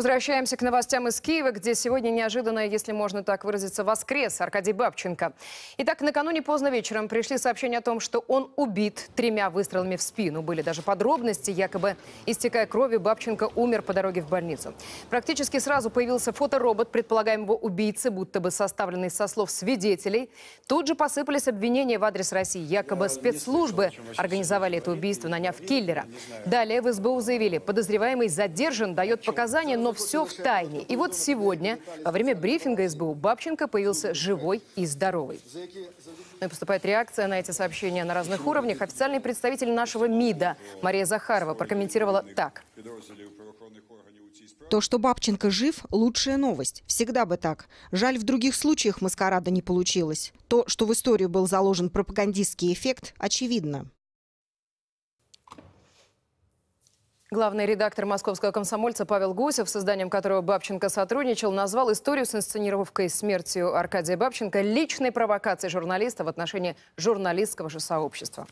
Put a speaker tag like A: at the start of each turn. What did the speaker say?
A: Возвращаемся к новостям из Киева, где сегодня неожиданно, если можно так выразиться, воскрес Аркадий Бабченко. Итак, накануне поздно вечером пришли сообщения о том, что он убит тремя выстрелами в спину. Были даже подробности, якобы истекая кровью, Бабченко умер по дороге в больницу. Практически сразу появился фоторобот предполагаемого убийцы, будто бы составленный со слов свидетелей. Тут же посыпались обвинения в адрес России. Якобы спецслужбы организовали это убийство, наняв киллера. Далее в СБУ заявили, подозреваемый задержан, дает показания, но но все в тайне. И вот сегодня, во время брифинга СБУ, Бабченко появился живой и здоровый. Ну и поступает реакция на эти сообщения на разных уровнях. Официальный представитель нашего МИДа Мария Захарова прокомментировала так.
B: То, что Бабченко жив, лучшая новость. Всегда бы так. Жаль, в других случаях маскарада не получилось. То, что в историю был заложен пропагандистский эффект, очевидно.
A: Главный редактор «Московского комсомольца» Павел Гусев, с изданием которого Бабченко сотрудничал, назвал историю с инсценировкой смертью Аркадия Бабченко личной провокацией журналиста в отношении журналистского же сообщества.